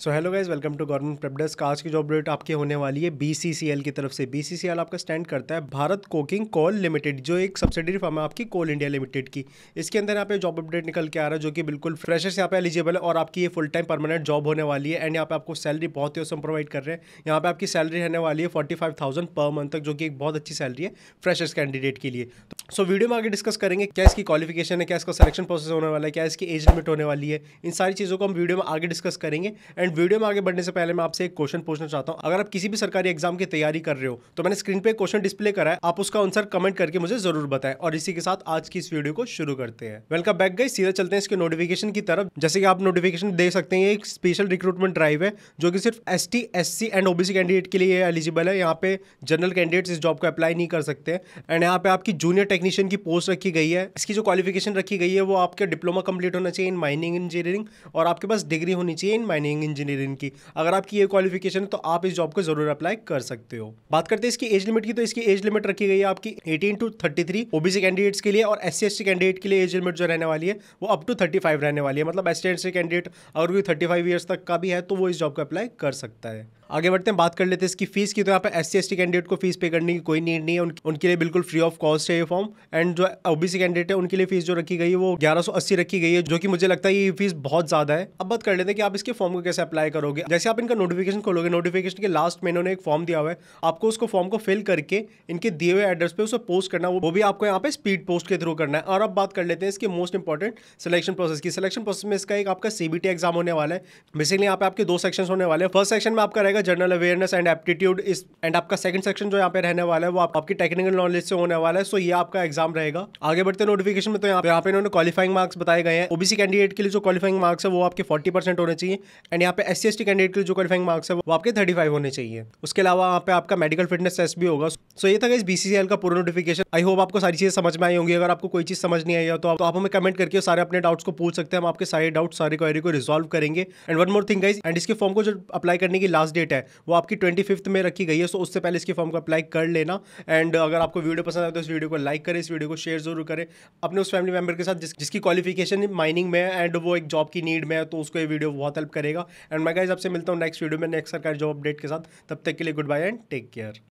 so hello guys welcome to government PrepDesk का आज की जॉब अपडेट आपकी होने वाली है बीसीसीएल की तरफ से बीसीसीएल आपका स्टैंड करता है भारत कोकिंग कोल लिमिटेड जो एक सब्सिडरी फर्म है आपकी कोल इंडिया लिमिटेड की इसके अंदर यहाँ पे जॉब अपडेट निकल के आ रहा है जो कि बिल्कुल फ्रेशर्स यहाँ पे एलिजिबल है और आपकी ये फुल टाइम परमानेंट जॉब होने वाली है एंड यहाँ पे आपको सैलरी बहुत ही औसम प्रोवाइड कर रहे हैं यहाँ पे आपकी सैलरी रहने वाली है फोर्टी पर मंथ तक जो कि एक बहुत अच्छी सैलरी है फ्रेशर्स कैंडिडेट के लिए तो सो वीडियो में आगे डिस्कस करेंगे क्या इसकी क्वालिफिकेशन है क्या इसका सिलेक्शन प्रोसेस होने वाला है क्या इसकी एज लिमिट होने वाली है इन सारी चीज़ों को हम वीडियो में आगे डिस्कस करेंगे एंड वीडियो में आगे बढ़ने से पहले मैं आपसे एक क्वेश्चन पूछना चाहता हूँ अगर आप किसी भी सरकारी एग्जाम की तैयारी कर रहे हो तो मैंने स्क्रीन पर क्वेश्चन डिस्प्ले करा है आप उसका आंसर कमेंट करके मुझे जरूर बताएं और इसी के साथ आज की इस वीडियो को शुरू करते हैं वेलकम बैक गई सीधा चलते हैं इसके नोटिफिकेशन की तरफ जैसे कि आप नोटिफिकेशन देख सकते हैं एक स्पेशल रिक्रूटमेंट ड्राइव है जो कि सिर्फ S T and OBC candidate के लिए एलिजिबल है यहाँ पे जनरल कैंडिडेट्स इस जॉब को अप्लाई नहीं कर सकते एंड यहाँ पे आपकी जूनियर टेक्नीशियन की पोस्ट रखी गई है इसकी जो क्वालिफिकेशन रखी गई है वो आपका डिप्लोमा कंप्लीट होना चाहिए इन माइनिंग इंजीनियरिंग और आपके पास डिग्री होनी चाहिए इन माइनिंग इंजीनियरिंग की अगर आपकी ये क्वालिफिकेशन है तो आप इस जॉब को जरूर अप्लाई कर सकते हो बात करते हैं इसकी एज लिमिट की तो इसकी एज लिमिट रखी गई है आपकी eighteen to thirty three OBC candidates के लिए और एस सी कैंडिडेट के लिए एज लिमिट जो रहने वाली है वो अप टू थर्टी फाइव रहने वाली है मतलब एस सी कैंडिडेट अगर भी थर्टी फाइव ईयर्स तक का भी है तो वो इस जॉब को अप्लाई कर सकता है आगे बढ़ते हैं बात कर लेते हैं इसकी फीस की तो यहाँ पे एस सी कैंडिडेट को फीस पे करने की कोई नीड नहीं है उनके लिए बिल्कुल फ्री ऑफ कॉस्ट है ये फॉर्म एंड जो ओबीसी कैंडिडेट है उनके लिए फीस जो रखी गई है वो ग्यारह रखी गई है जो कि मुझे लगता है ये फीस बहुत ज्यादा है अब बात कर लेते हैं कि आप इसके फॉर्म को कैसे अप्लाई करोगे जैसे आप इनका नोटिफिकेशन खोलोगे नोटिफिकेशन के लास्ट में इन्होंने एक फॉर्म दिया हुआ है आपको उसको फॉर्म को फिल करके इनके दिए हुए एड्रेस पे उसे पोस्ट करना वो भी आपको यहाँ पे स्पीड पोस्ट के थ्रू करना है और अब बात कर लेते हैं इसके मोस्ट इंपॉर्टेंट सिलेक्शन प्रोसेस की सिलेक्शन प्रोसेस में इसका एक आपका सीबीटी एग्जाम होने वाला है बेसिकली यहाँ पे आपके दो सेक्शन होने वाले हैं फर्स्ट सेक्शन में आपका रहेगा रहेगा जनरल अवेयरनेस एंड एप्टीट्यूड इस एंड आपका सेकंड सेक्शन जो यहाँ पे रहने वाला है वो आप, आपकी टेक्निकल नॉलेज से होने वाला है सो ये आपका एग्जाम रहेगा आगे बढ़ते नोटिफिकेशन में तो यहाँ पे यहाँ पे इन्होंने क्वालिफाइंग मार्क्स बताए गए हैं ओबीसी कैंडिडेट के लिए जो क्वालिफाइंग मार्क्स है वो आपके फोर्टी परसेंट होने चाहिए एंड यहाँ पे एस सी कैंडिडेट के लिए जो क्वालिफाइंग मार्क्स है वो आपके थर्टी होने चाहिए उसके अलावा यहाँ पे आपका मेडिकल फिटनेस टेस्ट भी होगा सो so, ये था इस बीसीसीएल का पूरा नोटिफिकेशन आई होप आपको सारी चीज़ें समझ में आई होंगी अगर आपको कोई चीज़ समझ नहीं आई हो तो आप, तो आप हमें कमेंट करके सारे अपने डाउट्स को पूछ सकते हैं हम आपके सारे डाउट्स सारी क्वेरी को रिजॉल्व करेंगे and one more thing guys and इसके फॉर्म को जो अप्लाई करने की लास्ट डेट है वो आपकी ट्वेंटी फिफ्थ में रखी गई है सो so उससे पहले इसके फॉर्म को अप्लाई कर लेना एंड अगर आपको वीडियो पसंद आए तो इस वीडियो को लाइक करें इस वीडियो को शेयर जरूर करें अपने उस फैमिली मेबर के साथ जिस, जिसकी क्वालिफिकेशन माइनिंग में एंड वो एक जॉब की नीड में है तो उसको ये वीडियो बहुत हेल्प करेगा एंड मैं गाइज आपसे मिलता हूँ नेक्स्ट वीडियो में नेक्स्ट सरकार जॉब अपडेट के साथ तब तक के लिए good bye and take care